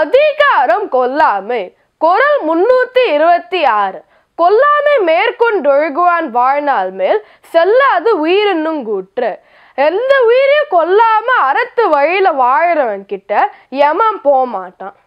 அதிகாரம் கொல்லாமை குரல் முன்னூத்தி இருபத்தி ஆறு கொல்லாமை மேற்கொண்டொழுகுவான் வாழ்நாள் மேல் செல்லாது உயிரின்னும் கூற்று எந்த உயிரையும் கொல்லாம அறத்து வழியில வாழறவன் கிட்ட யமம் போக மாட்டான்